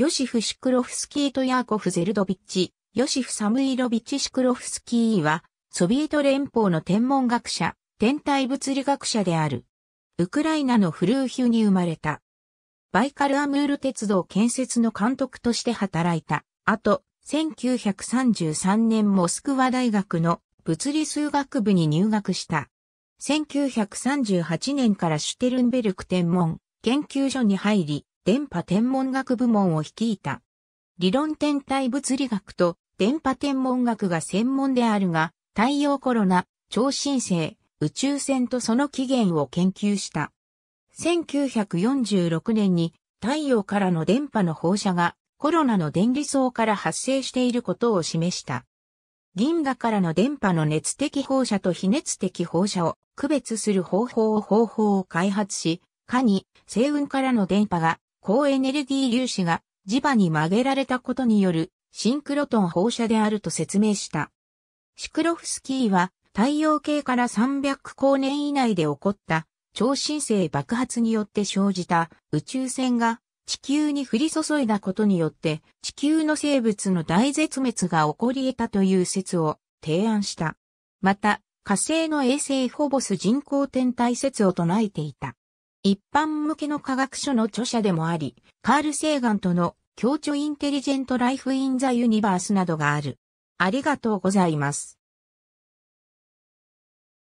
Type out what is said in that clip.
ヨシフ・シクロフスキーとヤーコフ・ゼルドビッチ、ヨシフ・サムイロビッチ・シクロフスキーは、ソビエト連邦の天文学者、天体物理学者である。ウクライナのフルーヒュに生まれた。バイカルアムール鉄道建設の監督として働いた。あと、1933年モスクワ大学の物理数学部に入学した。1938年からシュテルンベルク天文研究所に入り、電波天文学部門を率いた。理論天体物理学と電波天文学が専門であるが、太陽コロナ、超新星、宇宙船とその起源を研究した。1946年に太陽からの電波の放射がコロナの電離層から発生していることを示した。銀河からの電波の熱的放射と非熱的放射を区別する方法を方法を開発し、かに星雲からの電波が高エネルギー粒子が磁場に曲げられたことによるシンクロトン放射であると説明した。シクロフスキーは太陽系から300光年以内で起こった超新星爆発によって生じた宇宙船が地球に降り注いだことによって地球の生物の大絶滅が起こり得たという説を提案した。また火星の衛星フォボス人工天体説を唱えていた。一般向けの科学書の著者でもあり、カール・セーガンとの協調インテリジェント・ライフ・イン・ザ・ユニバースなどがある。ありがとうございます。